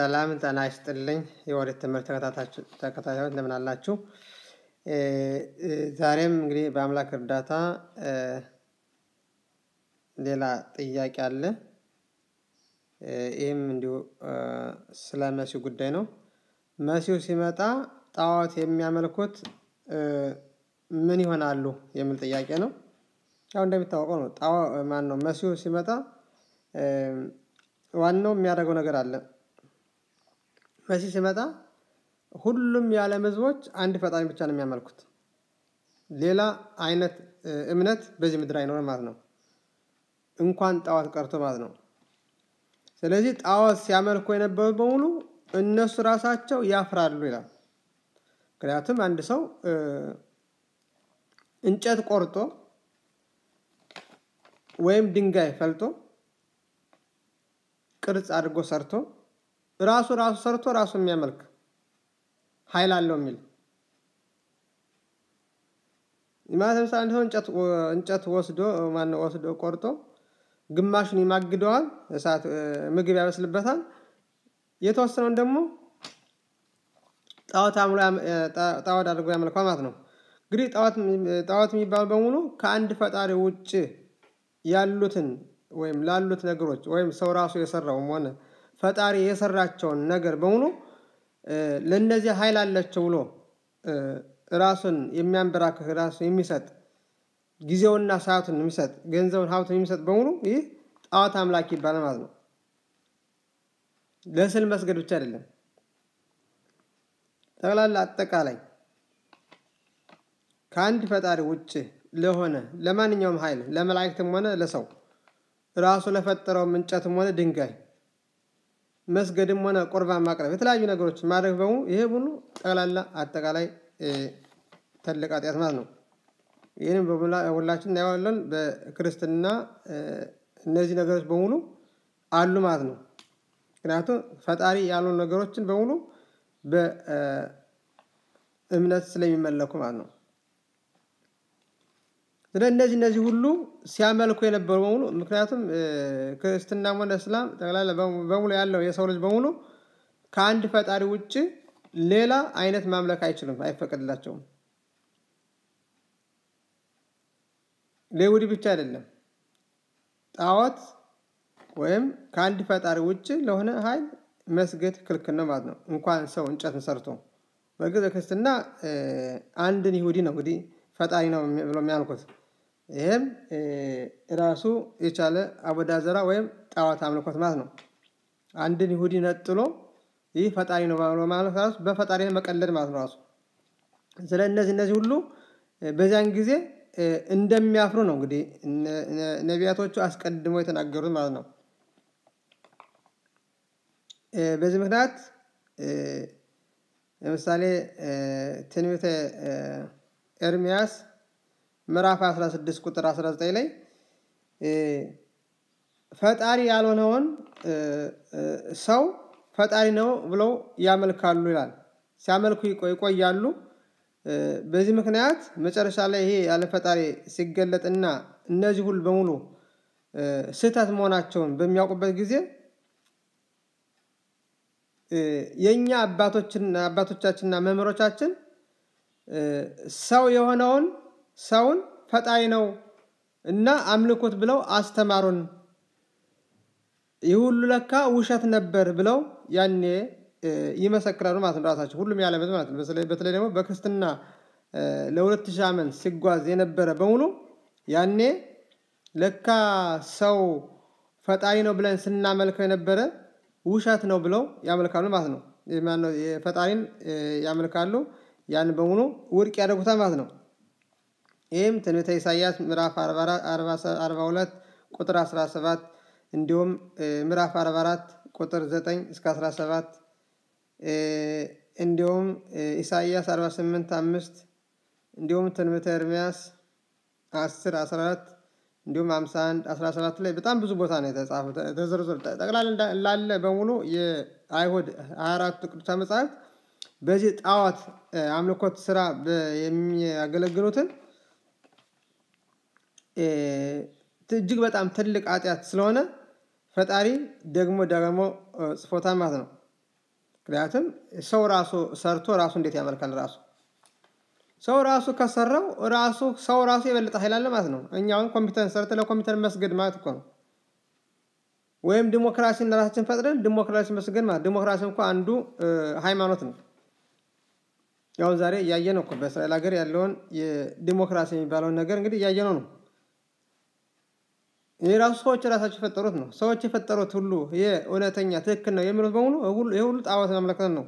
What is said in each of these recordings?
ሰላም ጠና ይስጥልኝ። የወደት ትምህርት ተከታታዮች እንደምን አላችሁ? ዛሬም እንግዲህ በአምላክ እርዳታ ሌላ ጥያቄ አለ። ይህም እንዲሁ ስለ መሲሁ ጉዳይ ነው። መሲሁ ሲመጣ ጣዋት የሚያመልኩት ምን ይሆናሉ የሚል ጥያቄ ነው። ያው እንደሚታወቀው ነው። ማን ነው? መሲሁ ሲመጣ ዋናው የሚያደርገው ነገር አለ መሲ ሲመጣ ሁሉም የዓለም ህዝቦች አንድ ፈጣሪ ብቻ ነው የሚያመልኩት። ሌላ አይነት እምነት በዚህ ምድር አይኖርም ማለት ነው። እንኳን ጣዋት ቀርቶ ማለት ነው። ስለዚህ ጣዋት ሲያመልኩ የነበሩት በሙሉ እነሱ ራሳቸው ያፍራሉ ይላል። ምክንያቱም አንድ ሰው እንጨት ቆርጦ ወይም ድንጋይ ፈልጦ ቅርጽ አድርጎ ሰርቶ ራሱ ራሱ ሰርቶ ራሱ የሚያመልክ ኃይል አለው የሚል ማለት ለምሳሌ አንድ ሰው እንጨት እንጨት ወስዶ ማን ወስዶ ቆርጦ ግማሹን ይማግደዋል፣ እሳት ምግብ ያበስልበታል። የተወሰነውን ደግሞ ጣዖት ጣዖት አድርጎ ያመልከዋል ማለት ነው። እንግዲህ ጣዖት የሚባሉ በሙሉ ከአንድ ፈጣሪ ውጭ ያሉትን ወይም ላሉት ነገሮች ወይም ሰው ራሱ የሰራውም ሆነ ፈጣሪ የሰራቸውን ነገር በሙሉ ለእነዚህ ኃይል አላቸው ብሎ ራሱን የሚያንበራክክ ራሱ የሚሰጥ ጊዜውና ሰዓቱን የሚሰጥ ገንዘቡን ሀብቱን የሚሰጥ በሙሉ ይህ ጣዖት አምላክ ይባላል ማለት ነው። ለስል መስገድ ብቻ አይደለም። ጠቅላላ አጠቃላይ ከአንድ ፈጣሪ ውጭ ለሆነ ለማንኛውም ኃይል ለመላእክትም ሆነ ለሰው ራሱ ለፈጠረውም እንጨትም ሆነ ድንጋይ መስገድም ሆነ ቁርባን ማቅረብ የተለያዩ ነገሮችን ማድረግ በሙ ይሄ ሁሉ ጠቅላላ አጠቃላይ ትልቅ ኃጢአት ማለት ነው። ይህንም ሁላችን እናየዋለን። በክርስትና እነዚህ ነገሮች በሙሉ አሉ ማለት ነው። ምክንያቱም ፈጣሪ ያሉን ነገሮችን በሙሉ በእምነት ስለሚመለኩ ማለት ነው። እነዚህ እነዚህ ሁሉ ሲያመልኩ የነበሩ በሙሉ ምክንያቱም ክርስትና ሆነ እስላም ጠቅላላ በሙሉ ያለው የሰው ልጅ በሙሉ ከአንድ ፈጣሪ ውጭ ሌላ አይነት ማምለክ አይችልም፣ አይፈቀድላቸውም። ለይሁዲ ብቻ አይደለም ጣዖት ወይም ከአንድ ፈጣሪ ውጭ ለሆነ ኃይል መስገድ ክልክል ነው ማለት ነው። እንኳን ሰው እንጨትን ሰርቶ በእርግጥ ክርስትና አንድን ይሁዲ ነው እንግዲህ ፈጣሪ ነው ብሎ የሚያልኩት ይህም ራሱ የቻለ አቡዳዘራ ወይም ጣዖት አምልኮት ማለት ነው። አንድን ይሁዲ ነጥሎ ይህ ፈጣሪ ነው ማለት ራሱ በፈጣሪ መቀለድ ማለት ነው ራሱ። ስለ እነዚህ እነዚህ ሁሉ በዚያን ጊዜ እንደሚያፍሩ ነው እንግዲህ ነቢያቶቹ አስቀድሞ የተናገሩት ማለት ነው። በዚህ ምክንያት ለምሳሌ ትንቢተ ኤርሚያስ ምዕራፍ 16 ቁጥር 19 ላይ ፈጣሪ ያልሆነውን ሰው ፈጣሪ ነው ብለው ያመልካሉ ይላል። ሲያመልኩ ይቆያሉ። በዚህ ምክንያት መጨረሻ ላይ ይሄ ያለ ፈጣሪ ሲገለጥና እነዚህ ሁሉ በሙሉ ስህተት መሆናቸውን በሚያውቁበት ጊዜ የእኛ አባቶችና አባቶቻችንና መምህሮቻችን ሰው የሆነውን ሰውን ፈጣሪ ነው እና አምልኩት ብለው አስተማሩን። ይህ ሁሉ ለካ ውሸት ነበር ብለው ያኔ ይመሰክራሉ ማለት ነው። ራሳቸው ሁሉም ያለ ማለት ነው። በተለይ ደግሞ በክርስትና ለሁለት ሺህ ዓመት ሲጓዝ የነበረ በሙሉ ያኔ ለካ ሰው ፈጣሪ ነው ብለን ስናመልከው የነበረ ውሸት ነው ብለው ያመልካሉ ማለት ነው። ፈጣሪን ያመልካሉ። ያን በሙሉ ውድቅ ያደርጉታል ማለት ነው። ይህም ትንቢተ ኢሳያስ ምዕራፍ 42 ቁጥር 17 እንዲሁም ምዕራፍ 44 ቁጥር 9 እስከ 17 እንዲሁም ኢሳያስ 48 5 እንዲሁም ትንቢተ ኤርምያስ 10 14 እንዲሁም 51 17 ላይ በጣም ብዙ ቦታ ነው የተጻፉ ተዘርዝር ጠቅላላ ላለ በሙሉ የአይሁድ 24 ቅዱሳት መጽሐፍት በዚህ ጣዖት አምልኮት ስራ የሚያገለግሉትን እጅግ በጣም ትልቅ አጢአት ስለሆነ ፈጣሪ ደግሞ ደግሞ ጽፎታ ማለት ነው። ምክንያቱም ሰው ራሱ ሰርቶ ራሱ እንዴት ያመልካል? ራሱ ሰው ራሱ ከሰራው ራሱ ሰው ራሱ የበለጠ ኃይል አለ ማለት ነው። እኛ አሁን ኮምፒውተር ሰርተ ለኮምፒውተር መስገድ ማለት እኮ ነው። ወይም ዲሞክራሲ ራሳችን ፈጥረን ዲሞክራሲ መስገድ ማለት ዲሞክራሲ እንኳ አንዱ ሃይማኖት ነው። ያው ዛሬ እያየነው እኮ በእስራኤል ሀገር ያለውን የዲሞክራሲ የሚባለውን ነገር እንግዲህ እያየነው ነው። የራሱ ሰዎች ራሳቸው የፈጠሩት ነው። ሰዎች የፈጠሩት ሁሉ የእውነተኛ ትክክል ነው የሚሉት በሙሉ የሁሉ ሁሉ ጣዖት ማምለክት ነው።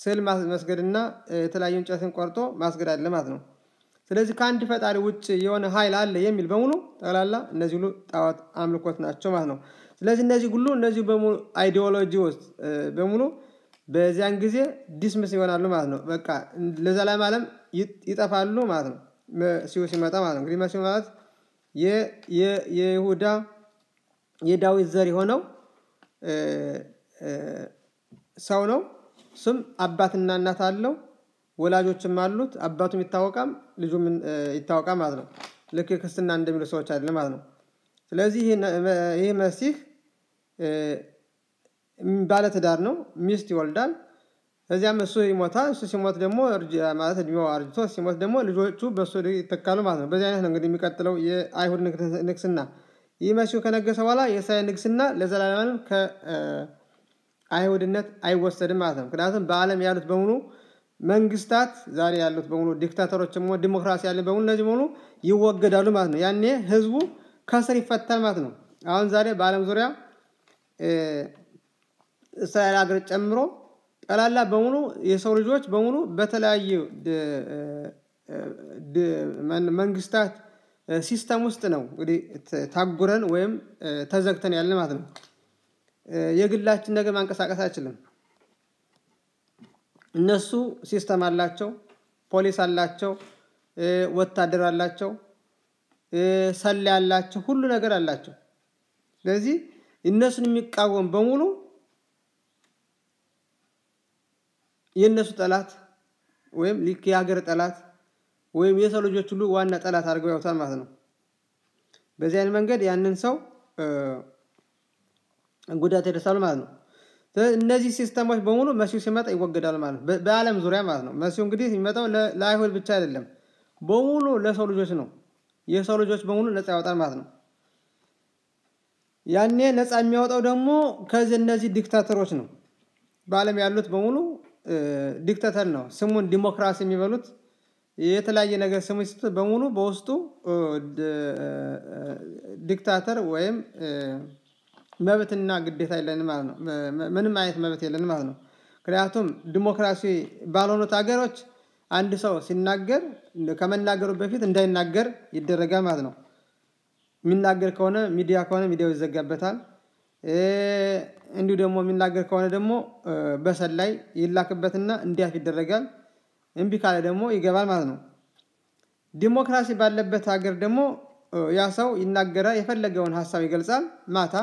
ስዕል መስገድና የተለያዩ እንጨትን ቆርጦ ማስገድ አለ ማለት ነው። ስለዚህ ከአንድ ፈጣሪ ውጭ የሆነ ኃይል አለ የሚል በሙሉ ጠቅላላ እነዚህ ሁሉ ጣዖት አምልኮት ናቸው ማለት ነው። ስለዚህ እነዚህ ሁሉ እነዚህ በሙሉ አይዲዮሎጂ ውስጥ በሙሉ በዚያን ጊዜ ዲስምስ ይሆናሉ ማለት ነው። በቃ ለዘላለም ዓለም ይጠፋሉ ማለት ነው። መሲሁ ሲመጣ ማለት ነው። እንግዲህ መሲሁ ማለት የይሁዳ የዳዊት ዘር የሆነው ሰው ነው። ስም አባትና እናት አለው፣ ወላጆችም አሉት። አባቱም ይታወቃም ልጁም ይታወቃል ማለት ነው። ልክ ክርስትና እንደሚሉ ሰዎች አይደለም ማለት ነው። ስለዚህ ይህ መሲህ ባለትዳር ነው፣ ሚስት ይወልዳል። እዚያም እሱ ይሞታል። እሱ ሲሞት ደግሞ ማለት እድሜው አርጅቶ ሲሞት ደግሞ ልጆቹ በእሱ ይተካሉ ማለት ነው። በዚህ አይነት ነው እንግዲህ የሚቀጥለው የአይሁድ ንግስና። ይህ መሲሁ ከነገሰ በኋላ የእስራኤል ንግስና ለዘላለማንም ከአይሁድነት አይወሰድም ማለት ነው። ምክንያቱም በዓለም ያሉት በሙሉ መንግስታት ዛሬ ያሉት በሙሉ ዲክታተሮችም ዲሞክራሲ ያለ በሙሉ እነዚህ በሙሉ ይወገዳሉ ማለት ነው። ያኔ ህዝቡ ከስር ይፈታል ማለት ነው። አሁን ዛሬ በዓለም ዙሪያ እስራኤል ሀገር ጨምሮ ጠላላ በሙሉ የሰው ልጆች በሙሉ በተለያዩ መንግስታት ሲስተም ውስጥ ነው እንግዲህ ታጉረን ወይም ተዘግተን ያለ ማለት ነው። የግላችን ነገር ማንቀሳቀስ አይችልም። እነሱ ሲስተም አላቸው፣ ፖሊስ አላቸው፣ ወታደር አላቸው፣ ሰላይ አላቸው፣ ሁሉ ነገር አላቸው። ስለዚህ እነሱን የሚቃወም በሙሉ የእነሱ ጠላት ወይም ልክ የሀገር ጠላት ወይም የሰው ልጆች ሁሉ ዋና ጠላት አድርገው ያውታል ማለት ነው። በዚህ አይነት መንገድ ያንን ሰው ጉዳት ያደርሳሉ ማለት ነው። እነዚህ ሲስተሞች በሙሉ መሲሁ ሲመጣ ይወገዳሉ ማለት ነው። በዓለም ዙሪያ ማለት ነው። መሲሁ እንግዲህ የሚመጣው ለአይሁድ ብቻ አይደለም፣ በሙሉ ለሰው ልጆች ነው። የሰው ልጆች በሙሉ ነፃ ያወጣል ማለት ነው። ያኔ ነፃ የሚያወጣው ደግሞ ከዚህ እነዚህ ዲክታተሮች ነው። በዓለም ያሉት በሙሉ ዲክተተር ነው። ስሙን ዲሞክራሲ የሚበሉት የተለያየ ነገር ስሙ ሲሰጡት በሙሉ በውስጡ ዲክታተር ወይም መብትና ግዴታ የለን ማለት ነው። ምንም አይነት መብት የለን ማለት ነው። ምክንያቱም ዲሞክራሲ ባልሆኑት ሀገሮች አንድ ሰው ሲናገር ከመናገሩ በፊት እንዳይናገር ይደረጋል ማለት ነው። የሚናገር ከሆነ ሚዲያ ከሆነ ሚዲያው ይዘጋበታል። እንዲሁ ደግሞ የሚናገር ከሆነ ደግሞ በሰላይ ይላክበትና እንዲያፍ ይደረጋል። እምቢ ካለ ደግሞ ይገባል ማለት ነው። ዲሞክራሲ ባለበት ሀገር ደግሞ ያ ሰው ይናገራል፣ የፈለገውን ሀሳብ ይገልጻል። ማታ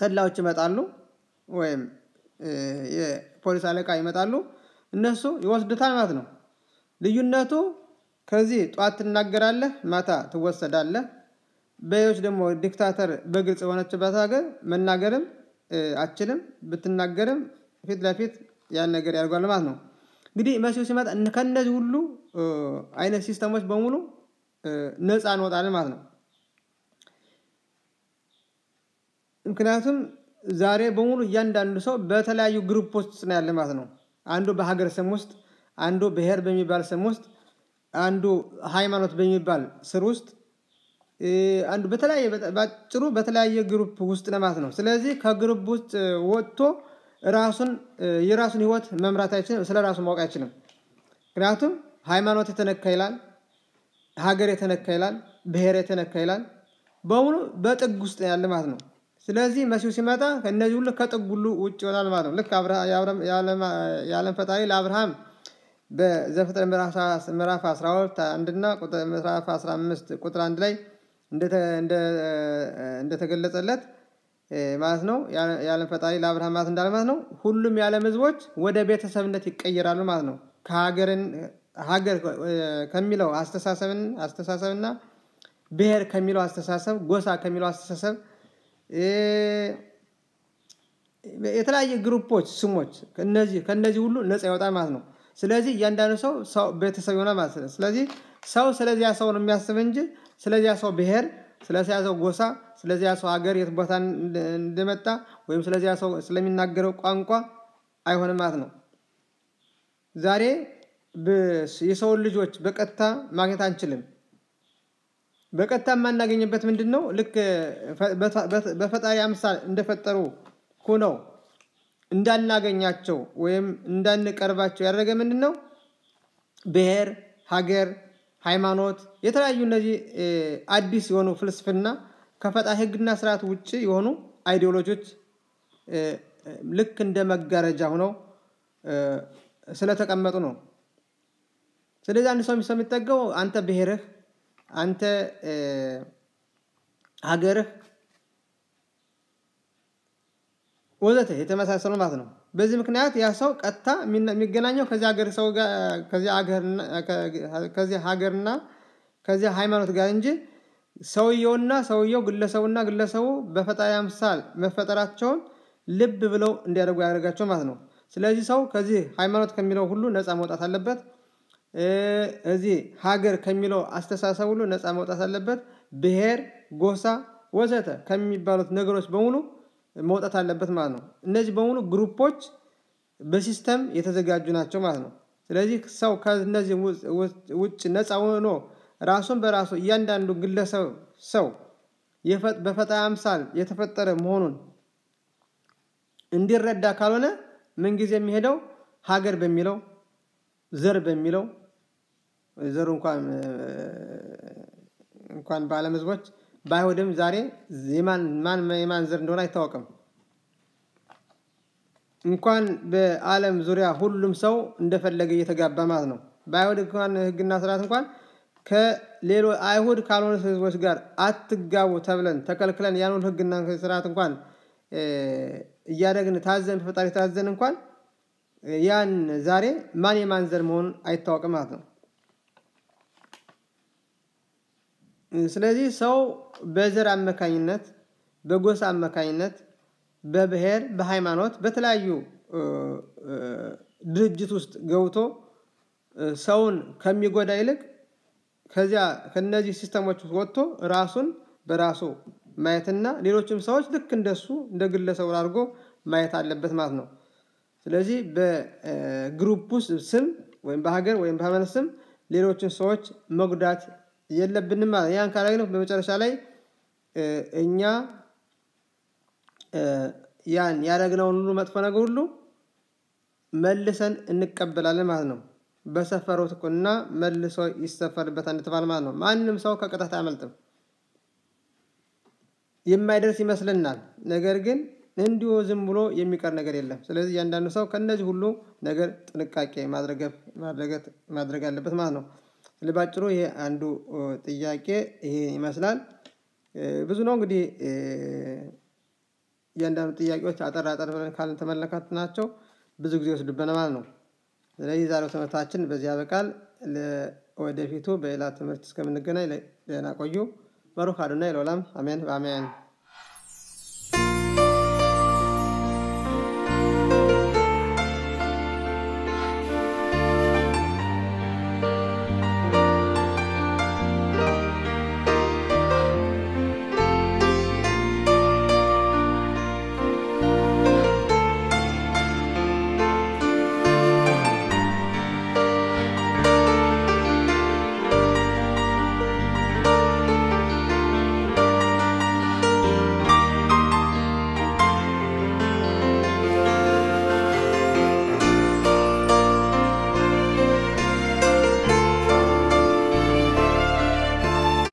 ሰላዮች ይመጣሉ ወይም የፖሊስ አለቃ ይመጣሉ፣ እነሱ ይወስዱታል ማለት ነው። ልዩነቱ ከዚህ ጠዋት ትናገራለህ፣ ማታ ትወሰዳለህ በሌሎች ደግሞ ዲክታተር በግልጽ የሆነችበት ሀገር መናገርም አችልም ብትናገርም ፊት ለፊት ያን ነገር ያደርጓል ማለት ነው። እንግዲህ መሲሁ ሲመጣ ከእነዚህ ሁሉ አይነት ሲስተሞች በሙሉ ነፃ እንወጣለን ማለት ነው። ምክንያቱም ዛሬ በሙሉ እያንዳንዱ ሰው በተለያዩ ግሩፖች ውስጥ ነው ያለ ማለት ነው። አንዱ በሀገር ስም ውስጥ፣ አንዱ ብሔር በሚባል ስም ውስጥ፣ አንዱ ሃይማኖት በሚባል ስር ውስጥ አንዱ በተለያየ ባጭሩ በተለያየ ግሩፕ ውስጥ ለማለት ነው። ስለዚህ ከግሩፕ ውስጥ ወጥቶ ራሱን የራሱን ህይወት መምራት አይችልም፣ ስለ ራሱ ማወቅ አይችልም። ምክንያቱም ሃይማኖት የተነካ ይላል፣ ሀገር የተነካ ይላል፣ ብሔር የተነካ ይላል። በሙሉ በጥግ ውስጥ ያለ ማለት ነው። ስለዚህ መሲሁ ሲመጣ ከእነዚህ ሁሉ ከጥግ ሁሉ ውጭ ይሆናል ማለት ነው። ልክ የዓለም ፈጣሪ ለአብርሃም በዘፍጥረት ምዕራፍ 12 አንድና ምዕራፍ 15 ቁጥር አንድ ላይ እንደተገለጸለት ማለት ነው። የዓለም ፈጣሪ ለአብርሃም ማለት እንዳለ ማለት ነው። ሁሉም የዓለም ህዝቦች ወደ ቤተሰብነት ይቀየራሉ ማለት ነው። ሀገር ከሚለው አስተሳሰብን አስተሳሰብና ብሔር ከሚለው አስተሳሰብ ጎሳ ከሚለው አስተሳሰብ የተለያየ ግሩፖች ስሞች ከነዚህ ሁሉ ነፃ ይወጣል ማለት ነው። ስለዚህ እያንዳንዱ ሰው ቤተሰብ ይሆናል ማለት ነው። ስለዚህ ሰው ስለዚያ ሰው ነው የሚያስብ እንጂ ስለዚያ ሰው ብሔር፣ ስለዚያ ሰው ጎሳ፣ ስለዚያ ሰው ሀገር የት ቦታ እንደመጣ ወይም ስለዚያ ሰው ስለሚናገረው ቋንቋ አይሆንም ማለት ነው። ዛሬ የሰውን ልጆች በቀጥታ ማግኘት አንችልም። በቀጥታ የማናገኝበት ምንድን ነው? ልክ በፈጣሪ አምሳል እንደፈጠሩ ሁነው እንዳናገኛቸው ወይም እንዳንቀርባቸው ያደረገ ምንድን ነው? ብሔር፣ ሀገር ሃይማኖት፣ የተለያዩ እነዚህ አዲስ የሆኑ ፍልስፍና ከፈጣ ህግና ስርዓት ውጭ የሆኑ አይዲዮሎጂዎች ልክ እንደ መጋረጃ ሆነው ስለተቀመጡ ነው። ስለዚህ አንድ ሰው የሚጠገው አንተ ብሔርህ፣ አንተ ሀገርህ ወዘተ የተመሳሰሉ ማለት ነው። በዚህ ምክንያት ያ ሰው ቀጥታ የሚገናኘው ከዚህ ሀገር ሰው ጋር ከዚህ ሀገርና ከዚህ ሃይማኖት ጋር እንጂ ሰውየውና ሰውየው ግለሰቡና ግለሰቡ በፈጣሪ አምሳል መፈጠራቸውን ልብ ብለው እንዲያደርጉ ያደርጋቸው ማለት ነው። ስለዚህ ሰው ከዚህ ሃይማኖት ከሚለው ሁሉ ነፃ መውጣት አለበት። እዚህ ሀገር ከሚለው አስተሳሰብ ሁሉ ነፃ መውጣት አለበት። ብሔር፣ ጎሳ፣ ወዘተ ከሚባሉት ነገሮች በሙሉ መውጣት አለበት ማለት ነው። እነዚህ በሙሉ ግሩፖች በሲስተም የተዘጋጁ ናቸው ማለት ነው። ስለዚህ ሰው ከነዚህ ውጭ ነፃ ሆኖ ራሱን በራሱ እያንዳንዱ ግለሰብ ሰው በፈጣሪ አምሳል የተፈጠረ መሆኑን እንዲረዳ ካልሆነ ምንጊዜ የሚሄደው ሀገር በሚለው ዘር በሚለው ዘሩ እንኳን እንኳን በዓለም ህዝቦች በአይሁድም ዛሬ ማን የማን ዘር እንደሆነ አይታወቅም። እንኳን በዓለም ዙሪያ ሁሉም ሰው እንደፈለገ እየተጋባ ማለት ነው። በአይሁድ እንኳን ሕግና ስርዓት እንኳን ከሌሎ አይሁድ ካልሆኑት ህዝቦች ጋር አትጋቡ ተብለን ተከልክለን ያንን ሕግና ስርዓት እንኳን እያደግን ታዘን ፈጣሪ ታዘን እንኳን ያን ዛሬ ማን የማን ዘር መሆኑን አይታወቅም ማለት ነው። ስለዚህ ሰው በዘር አመካኝነት፣ በጎሳ አመካኝነት፣ በብሔር፣ በሃይማኖት፣ በተለያዩ ድርጅት ውስጥ ገብቶ ሰውን ከሚጎዳ ይልቅ ከዚያ ከነዚህ ሲስተሞች ወጥቶ ራሱን በራሱ ማየትና ሌሎችም ሰዎች ልክ እንደሱ እንደ ግለሰቡ አድርጎ ማየት አለበት ማለት ነው። ስለዚህ በግሩፕ ውስጥ ስም ወይም በሀገር ወይም በሃይማኖት ስም ሌሎችን ሰዎች መጉዳት የለብንም ማለት ያን ካላግን በመጨረሻ ላይ እኛ ያን ያደረግነውን ሁሉ መጥፎ ነገር ሁሉ መልሰን እንቀበላለን ማለት ነው። በሰፈሩት ቁና መልሶ ይሰፈርበታል እንደተባለ ማለት ነው። ማንም ሰው ከቅጣት አያመልጥም። የማይደርስ ይመስልናል፣ ነገር ግን እንዲሁ ዝም ብሎ የሚቀር ነገር የለም። ስለዚህ እያንዳንዱ ሰው ከእነዚህ ሁሉ ነገር ጥንቃቄ ማድረግ አለበት ማለት ነው። ልባጭሩ ይሄ አንዱ ጥያቄ ይሄ ይመስላል። ብዙ ነው እንግዲህ እያንዳንዱ ጥያቄዎች አጠር አጠር ብለን ካልተመለከት ናቸው ብዙ ጊዜ ወስዱብን ነው። ስለዚህ ዛሬው ትምህርታችን በዚህ ያበቃል። ወደፊቱ በሌላ ትምህርት እስከምንገናኝ ደህና ቆዩ። በሩክ አዱና ይሎላም አሜን በአሜን